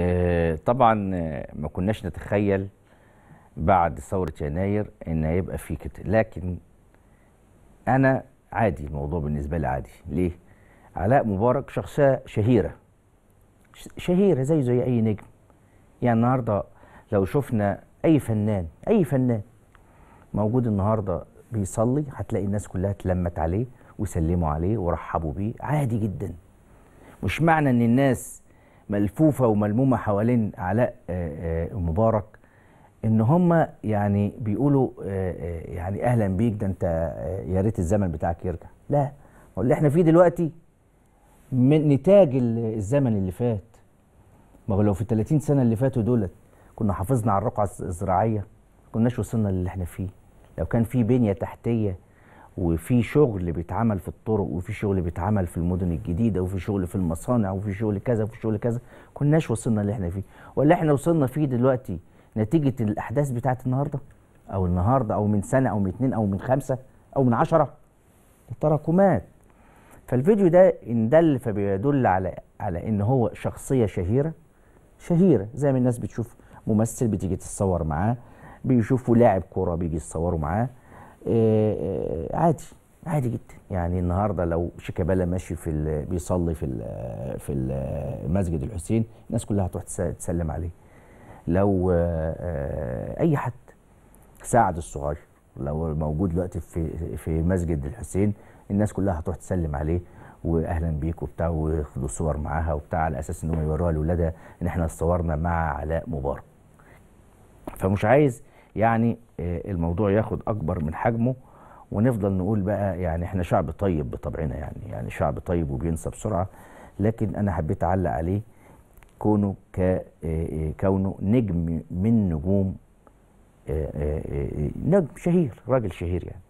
آه، طبعا آه، ما كناش نتخيل بعد ثورة يناير ان هيبقى في كده لكن انا عادي الموضوع بالنسبة لي عادي ليه؟ علاء مبارك شخصية شهيرة شهيرة زيه زي اي نجم يعني النهاردة لو شفنا اي فنان اي فنان موجود النهاردة بيصلي هتلاقي الناس كلها اتلمت عليه وسلموا عليه ورحبوا بيه عادي جدا مش معنى ان الناس ملفوفه وملمومه حوالين علاء آه، آه، مبارك ان هم يعني بيقولوا آه، يعني اهلا بيك ده انت يا ريت الزمن بتاعك يرجع لا اللي احنا فيه دلوقتي من نتاج الزمن اللي فات ما هو لو في ال 30 سنه اللي فاتوا دولت كنا حافظنا على الرقعه الزراعيه ما كناش وصلنا للي احنا فيه لو كان في بنيه تحتيه وفي شغل بيتعمل في الطرق وفي شغل بيتعمل في المدن الجديده وفي شغل في المصانع وفي شغل كذا وفي شغل كذا كناش وصلنا اللي احنا فيه واللي احنا وصلنا فيه دلوقتي نتيجه الاحداث بتاعت النهارده او النهارده او من سنه او من اتنين او من خمسه او من عشره التراكمات فالفيديو ده ان دل فبيدل على على ان هو شخصيه شهيره شهيره زي ما الناس بتشوف ممثل بتيجي تتصور معاه بيشوفوا لاعب كوره بيجي يتصوروا معاه آه، آه، عادي عادي جدا يعني النهارده لو شيكابالا ماشي في بيصلي في في المسجد الحسين الناس كلها هتروح تسلم عليه لو آه، اي حد سعد الصغير لو موجود دلوقتي في في مسجد الحسين الناس كلها هتروح تسلم عليه واهلا بيك وبتاع وياخدوا صور معاها وبتاع على اساس ان هم يوروها لاولادها ان احنا اتصورنا مع علاء مبارك فمش عايز يعني آه، الموضوع ياخد اكبر من حجمه ونفضل نقول بقى يعني احنا شعب طيب بطبعنا يعني يعني شعب طيب وبينسى بسرعه لكن انا حبيت اعلق عليه كونه ك آه، آه، كونه نجم من نجوم نجم شهير راجل شهير يعني